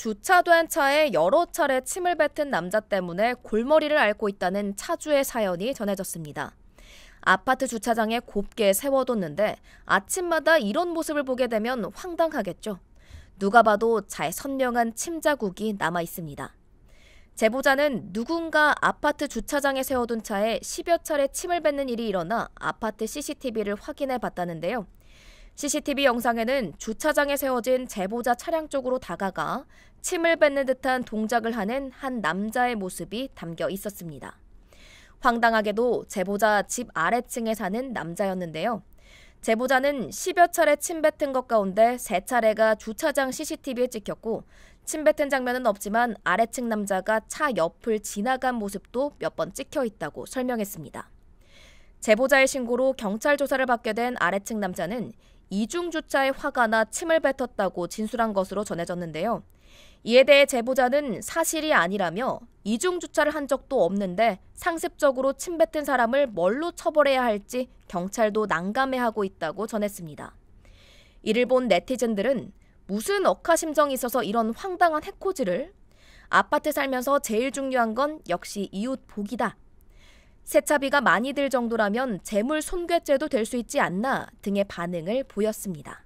주차된 차에 여러 차례 침을 뱉은 남자 때문에 골머리를 앓고 있다는 차주의 사연이 전해졌습니다. 아파트 주차장에 곱게 세워뒀는데 아침마다 이런 모습을 보게 되면 황당하겠죠. 누가 봐도 잘 선명한 침자국이 남아 있습니다. 제보자는 누군가 아파트 주차장에 세워둔 차에 10여 차례 침을 뱉는 일이 일어나 아파트 CCTV를 확인해 봤다는데요. CCTV 영상에는 주차장에 세워진 제보자 차량 쪽으로 다가가 침을 뱉는 듯한 동작을 하는 한 남자의 모습이 담겨 있었습니다. 황당하게도 제보자 집 아래층에 사는 남자였는데요. 제보자는 10여 차례 침뱉은 것 가운데 3차례가 주차장 CCTV에 찍혔고 침뱉은 장면은 없지만 아래층 남자가 차 옆을 지나간 모습도 몇 번 찍혀 있다고 설명했습니다. 제보자의 신고로 경찰 조사를 받게 된 아래층 남자는 이중주차에 화가 나 침을 뱉었다고 진술한 것으로 전해졌는데요. 이에 대해 제보자는 사실이 아니라며 이중주차를 한 적도 없는데 상습적으로 침 뱉은 사람을 뭘로 처벌해야 할지 경찰도 난감해하고 있다고 전했습니다. 이를 본 네티즌들은 무슨 억하심정이 있어서 이런 황당한 해코지를 아파트 살면서 제일 중요한 건 역시 이웃 복이다 세차비가 많이 들 정도라면 재물 손괴죄도 될 수 있지 않나 등의 반응을 보였습니다.